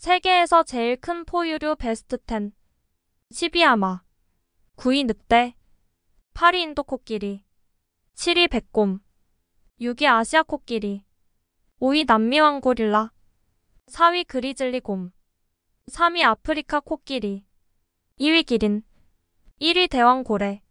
세계에서 제일 큰 포유류 베스트 10 시비아마 9위 늑대 8위 인도 코끼리 7위 백곰 6위 아시아 코끼리 5위 남미 왕고릴라 4위 그리즐리곰 3위 아프리카 코끼리 2위 기린 1위 대왕고래